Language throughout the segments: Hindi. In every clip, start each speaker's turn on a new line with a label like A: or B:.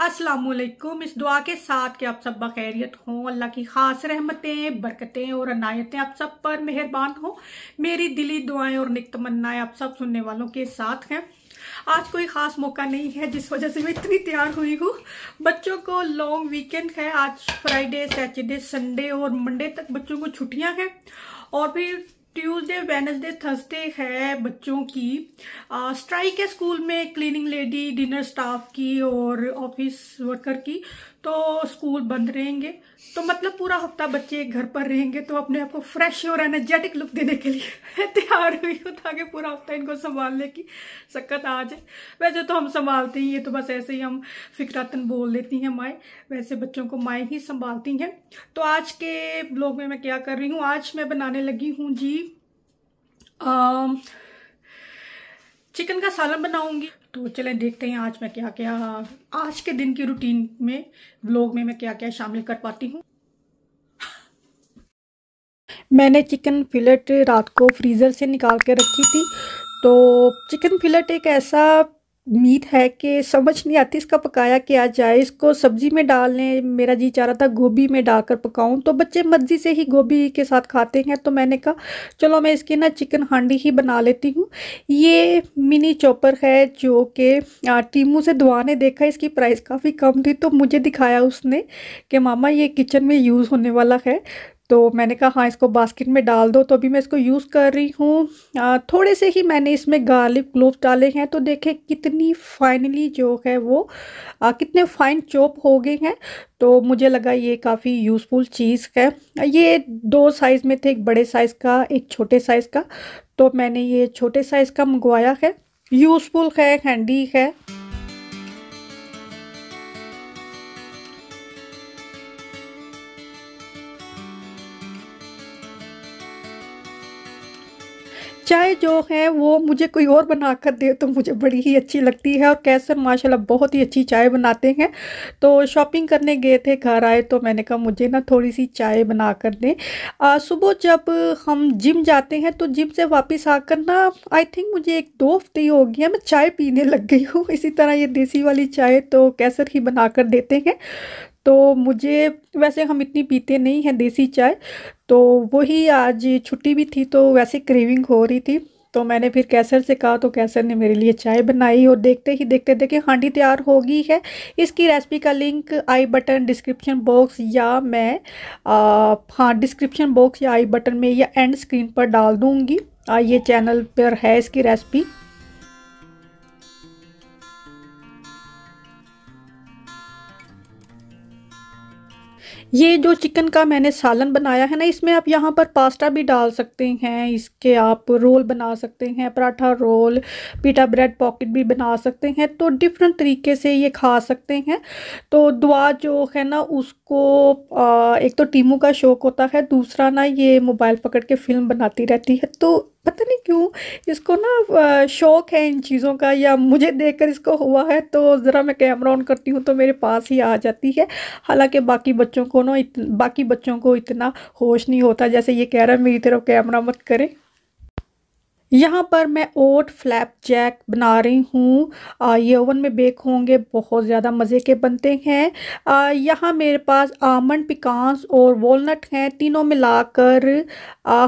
A: अस्सलाम वालेकुम इस दुआ के साथ कि आप सब बखैरियत हों अल्लाह की खास रहमतें बरकतें और अनायतें आप सब पर मेहरबान हों मेरी दिली दुआएं और निक तमन्नाएं आप सब सुनने वालों के साथ हैं आज कोई ख़ास मौका नहीं है जिस वजह से मैं इतनी तैयार हुई हूँ बच्चों को लॉन्ग वीकेंड है आज फ्राइडे सैटरडे संडे और मंडे तक बच्चों को छुट्टियाँ हैं और फिर ट्यूसडे वेनसडे थर्सडे है बच्चों की स्ट्राइक है स्कूल में क्लीनिंग लेडी डिनर स्टाफ की और ऑफिस वर्कर की तो स्कूल बंद रहेंगे तो मतलब पूरा हफ्ता बच्चे घर पर रहेंगे तो अपने आप को फ्रेश और एनर्जेटिक लुक देने के लिए तैयार हुई हूँ ताकि पूरा हफ्ता इनको संभालने की सक्कत आ जाए वैसे तो हम संभालते ही ये तो बस ऐसे ही हम फिक्रातन बोल देती हैं माएँ वैसे बच्चों को माएँ ही संभालती हैं तो आज के ब्लॉग में मैं क्या कर रही हूँ आज मैं बनाने लगी हूँ जी आ, चिकन का सालन बनाऊंगी तो चलें देखते हैं आज मैं क्या क्या आज के दिन की रूटीन में ब्लॉग में मैं क्या क्या शामिल कर पाती हूँ मैंने चिकन फिलेट रात को फ्रीज़र से निकाल के रखी थी तो चिकन फिलेट एक ऐसा उम्मीद है कि समझ नहीं आती इसका पकाया क्या जाए इसको सब्जी में डाल लें मेरा जी चाह रहा था गोभी में डालकर पकाऊं तो बच्चे मर्जी से ही गोभी के साथ खाते हैं तो मैंने कहा चलो मैं इसकी ना चिकन हांडी ही बना लेती हूँ ये मिनी चॉपर है जो कि टीमू से दुआ ने देखा इसकी प्राइस काफ़ी कम थी तो मुझे दिखाया उसने कि मामा ये किचन में यूज़ होने वाला है तो मैंने कहा हाँ इसको बास्केट में डाल दो तो अभी मैं इसको यूज़ कर रही हूँ थोड़े से ही मैंने इसमें गार्लिक ग्लोव डाले हैं तो देखें कितनी फाइनली जो है वो आ, कितने फाइन चॉप हो गए हैं तो मुझे लगा ये काफ़ी यूज़फुल चीज़ है ये दो साइज़ में थे एक बड़े साइज़ का एक छोटे साइज़ का तो मैंने ये छोटे साइज़ का मंगवाया है यूज़फुल है हैंडी है चाय जो है वो मुझे कोई और बना कर दे तो मुझे बड़ी ही अच्छी लगती है और कैसर माशाल्लाह बहुत ही अच्छी चाय बनाते हैं तो शॉपिंग करने गए थे घर आए तो मैंने कहा मुझे ना थोड़ी सी चाय बना कर दें सुबह जब हम जिम जाते हैं तो जिम से वापस आकर ना आई थिंक मुझे एक दो हफ्ते ही हो गया मैं चाय पीने लग गई हूँ इसी तरह ये देसी वाली चाय तो कैसर ही बना कर देते हैं तो मुझे वैसे हम इतनी पीते नहीं हैं देसी चाय तो वही आज छुट्टी भी थी तो वैसे क्रेविंग हो रही थी तो मैंने फिर कैसर से कहा तो कैसर ने मेरे लिए चाय बनाई और देखते ही देखते देखे हांडी तैयार हो गई है इसकी रेसिपी का link I button description box या मैं आ, हाँ डिस्क्रिप्शन बॉक्स या आई बटन में या एंड स्क्रीन पर डाल दूँगी ये चैनल पर है इसकी रेसिपी ये जो चिकन का मैंने सालन बनाया है ना इसमें आप यहाँ पर पास्ता भी डाल सकते हैं इसके आप रोल बना सकते हैं paratha roll pita bread pocket भी बना सकते हैं तो डिफरेंट तरीके से ये खा सकते हैं तो दुआ जो है ना उसको आ, एक तो टीमू का शौक होता है दूसरा ना ये मोबाइल पकड़ के फिल्म बनाती रहती है तो पता नहीं क्यों इसको ना शौक है इन चीज़ों का या मुझे देखकर इसको हुआ है तो ज़रा मैं कैमरा ऑन करती हूँ तो मेरे पास ही आ जाती है हालांकि बाकी बच्चों को ना बाकी बच्चों को इतना होश नहीं होता जैसे ये कह रहा है मेरी तरफ कैमरा मत करें यहाँ पर मैं ओट फ्लैप जैक बना रही हूँ ये ओवन में बेक होंगे बहुत ज़्यादा मज़े के बनते हैं यहाँ मेरे पास आमंड पिकांस और वॉलनट हैं तीनों मिलाकर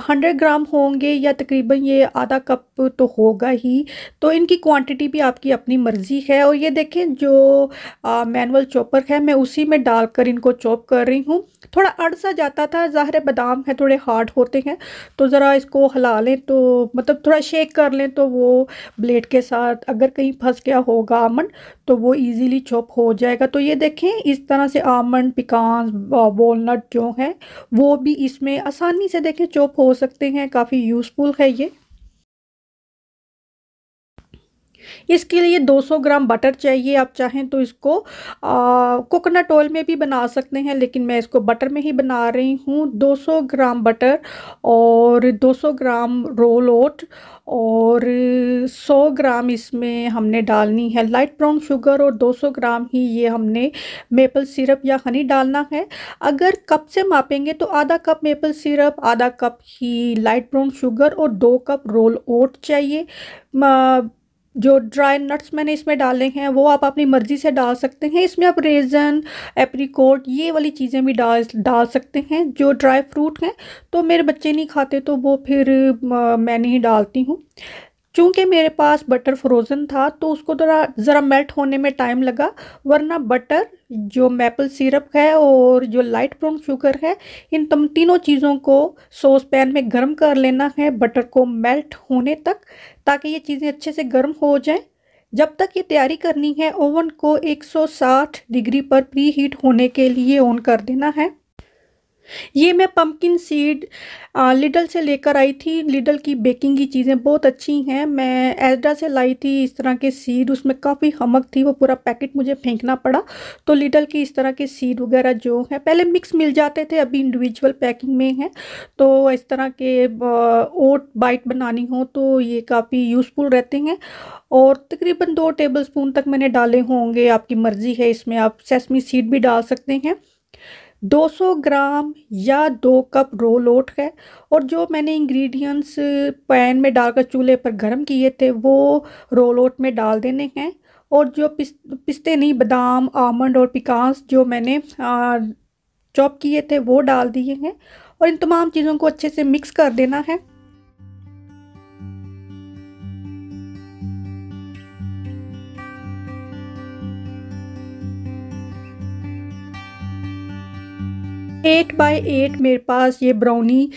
A: हंड्रेड ग्राम होंगे या तकरीबन ये आधा कप तो होगा ही तो इनकी क्वांटिटी भी आपकी अपनी मर्ज़ी है और ये देखें जो मैनुअल चॉपर है मैं उसी में डालकर इनको चॉप कर रही हूँ थोड़ा अड़ सा जाता था ज़ाहिर बादाम है थोड़े हार्ड होते हैं तो ज़रा इसको हला लें तो मतलब थोड़ा थोड़ा शेक कर लें तो वो ब्लेड के साथ अगर कहीं फंस गया होगा आमंड तो वो इजीली चॉप हो जाएगा तो ये देखें इस तरह से आमंड पिकांस वॉलनट जो हैं वो भी इसमें आसानी से देखें चॉप हो सकते हैं काफ़ी यूज़फुल है ये इसके लिए 200 ग्राम बटर चाहिए आप चाहें तो इसको कोकोनट ऑयल में भी बना सकते हैं लेकिन मैं इसको बटर में ही बना रही हूँ 200 ग्राम बटर और 200 ग्राम रोल ओट और 100 ग्राम इसमें हमने डालनी है लाइट ब्राउन शुगर और 200 ग्राम ही ये हमने मेपल सिरप या हनी डालना है अगर कप से मापेंगे तो आधा कप मेपल सिरप आधा कप ही लाइट ब्राउन शुगर और दो कप रोल ओट चाहिए जो ड्राई नट्स मैंने इसमें डाले हैं वो आप अपनी मर्ज़ी से डाल सकते हैं इसमें आप रेजन एप्रीकोट ये वाली चीज़ें भी डाल डाल सकते हैं जो ड्राई फ्रूट हैं तो मेरे बच्चे नहीं खाते तो वो फिर मैं नहीं डालती हूँ चूँकि मेरे पास बटर फ्रोज़न था तो उसको थोड़ा ज़रा मेल्ट होने में टाइम लगा वरना बटर जो मेपल सिरप है और जो लाइट ब्राउन शुगर है इन तम तीनों चीज़ों को सॉस पैन में गर्म कर लेना है बटर को मेल्ट होने तक ताकि ये चीज़ें अच्छे से गर्म हो जाएं जब तक ये तैयारी करनी है ओवन को 160 डिग्री पर प्री हीट होने के लिए ऑन कर देना है ये मैं पम्पकिन सीड लिडल से लेकर आई थी लिडल की बेकिंग की चीज़ें बहुत अच्छी हैं मैं एजडा से लाई थी इस तरह के सीड उसमें काफ़ी हमक थी वो पूरा पैकेट मुझे फेंकना पड़ा तो लिडल की इस तरह के सीड वगैरह जो हैं पहले मिक्स मिल जाते थे अभी इंडिविजुअल पैकिंग में हैं तो इस तरह के ओट बाइट बनानी हो तो ये काफ़ी यूज़फुल रहते हैं और तकरीबन दो टेबल स्पून तक मैंने डाले होंगे आपकी मर्ज़ी है इसमें आप सेसमी सीड भी डाल सकते हैं 200 ग्राम या दो कप रोल ओट है और जो मैंने इंग्रेडिएंट्स पैन में डालकर चूल्हे पर गर्म किए थे वो रोल ओट में डाल देने हैं और जो पिस पिस्ते नहीं बादाम आमंड और पिकास जो मैंने चॉप किए थे वो डाल दिए हैं और इन तमाम चीज़ों को अच्छे से मिक्स कर देना है एट बाई एट मेरे पास ये ब्राउनी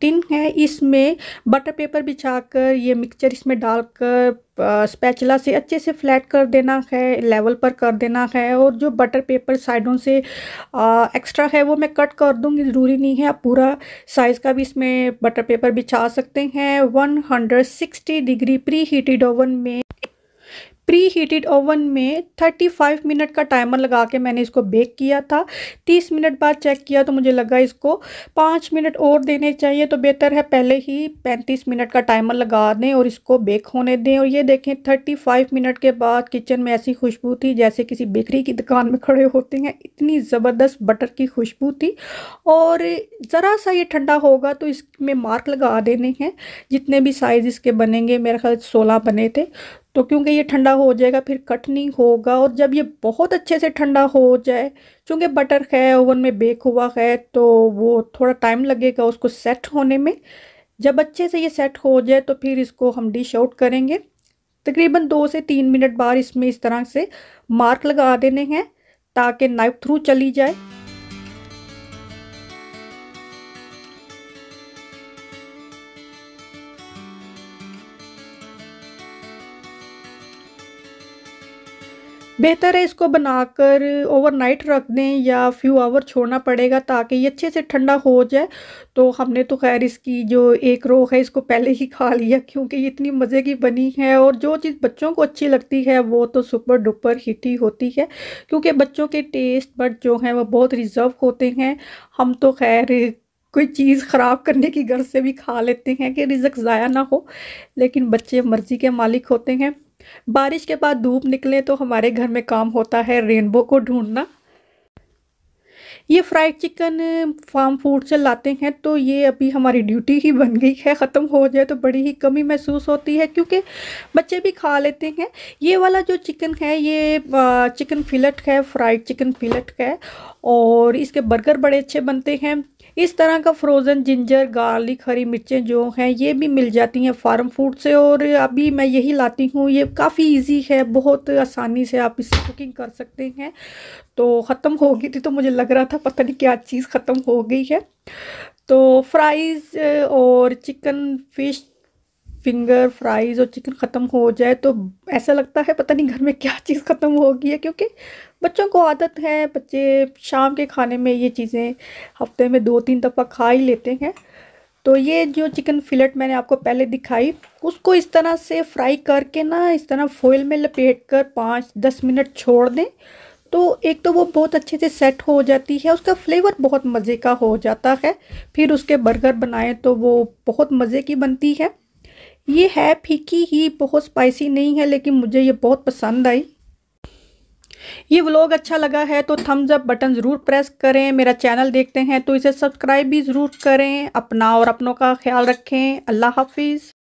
A: टिन है इसमें बटर पेपर बिछाकर ये मिक्सचर इसमें डालकर स्पैचला से अच्छे से फ्लैट कर देना है लेवल पर कर देना है और जो बटर पेपर साइडों से आ, एक्स्ट्रा है वो मैं कट कर दूँगी ज़रूरी नहीं है आप पूरा साइज़ का भी इसमें बटर पेपर बिछा सकते हैं 160 डिग्री प्री हीटेड ओवन में प्री हीटेड ओवन में 35 मिनट का टाइमर लगा के मैंने इसको बेक किया था 30 मिनट बाद चेक किया तो मुझे लगा इसको पाँच मिनट और देने चाहिए तो बेहतर है पहले ही 35 मिनट का टाइमर लगा दें और इसको बेक होने दें और ये देखें 35 मिनट के बाद किचन में ऐसी खुशबू थी जैसे किसी बेकरी की दुकान में खड़े होते हैं इतनी ज़बरदस्त बटर की खुशबू थी और ज़रा सा ये ठंडा होगा तो इसमें मार्क लगा देने हैं जितने भी साइज़ इसके बनेंगे मेरे ख्याल सोलह बने थे तो क्योंकि ये ठंडा हो जाएगा फिर कट नहीं होगा और जब ये बहुत अच्छे से ठंडा हो जाए चूँकि बटर है ओवन में बेक हुआ है तो वो थोड़ा टाइम लगेगा उसको सेट होने में जब अच्छे से ये सेट हो जाए तो फिर इसको हम डिश आउट करेंगे तकरीबन दो से तीन मिनट बाद इसमें इस तरह से मार्क लगा देने हैं ताकि नाइफ थ्रू चली जाए बेहतर है इसको बनाकर ओवरनाइट रख दें या फ्यू आवर छोड़ना पड़ेगा ताकि ये अच्छे से ठंडा हो जाए तो हमने तो खैर इसकी जो एक रो है इसको पहले ही खा लिया क्योंकि ये इतनी मज़े की बनी है और जो चीज़ बच्चों को अच्छी लगती है वो तो सुपर डुपर हिटी होती है क्योंकि बच्चों के टेस्ट बट जो हैं वो बहुत रिजर्व होते हैं हम तो खैर कोई चीज़ ख़राब करने की गर्ज से भी खा लेते हैं कि रिजक ज़ाया ना हो लेकिन बच्चे मर्ज़ी के मालिक होते हैं बारिश के बाद धूप निकले तो हमारे घर में काम होता है रेनबो को ढूंढना ये फ्राइड चिकन फार्म फूड से लाते हैं तो ये अभी हमारी ड्यूटी ही बन गई है ख़त्म हो जाए तो बड़ी ही कमी महसूस होती है क्योंकि बच्चे भी खा लेते हैं ये वाला जो चिकन है ये चिकन फिलट है फ्राइड चिकन फिलट है और इसके बर्गर बड़े अच्छे बनते हैं इस तरह का फ्रोज़न जिंजर गार्लिक हरी मिर्चें जो हैं ये भी मिल जाती हैं फार्म फूड से और अभी मैं यही लाती हूँ ये काफ़ी इजी है बहुत आसानी से आप इसे कुकिंग कर सकते हैं तो ख़त्म हो गई थी तो मुझे लग रहा था पता नहीं क्या चीज़ ख़त्म हो गई है तो फ्राइज़ और चिकन फिश फिंगर फ्राइज़ और चिकन ख़त्म हो जाए तो ऐसा लगता है पता नहीं घर में क्या चीज़ ख़त्म हो गई है क्योंकि बच्चों को आदत है बच्चे शाम के खाने में ये चीज़ें हफ्ते में दो तीन दफ़ा खा ही लेते हैं तो ये जो चिकन फिलेट मैंने आपको पहले दिखाई उसको इस तरह से फ्राई करके ना इस तरह फोइल में लपेट कर पाँच दस मिनट छोड़ दें तो एक तो वो बहुत अच्छे से सेट हो जाती है उसका फ्लेवर बहुत मज़े का हो जाता है फिर उसके बर्गर बनाएं तो वो बहुत मज़े की बनती है ये है फीकी ही बहुत स्पाइसी नहीं है लेकिन मुझे ये बहुत पसंद आई ये व्लॉग अच्छा लगा है तो थम्स अप बटन ज़रूर प्रेस करें मेरा चैनल देखते हैं तो इसे सब्सक्राइब भी ज़रूर करें अपना और अपनों का ख्याल रखें अल्लाह हाफिज़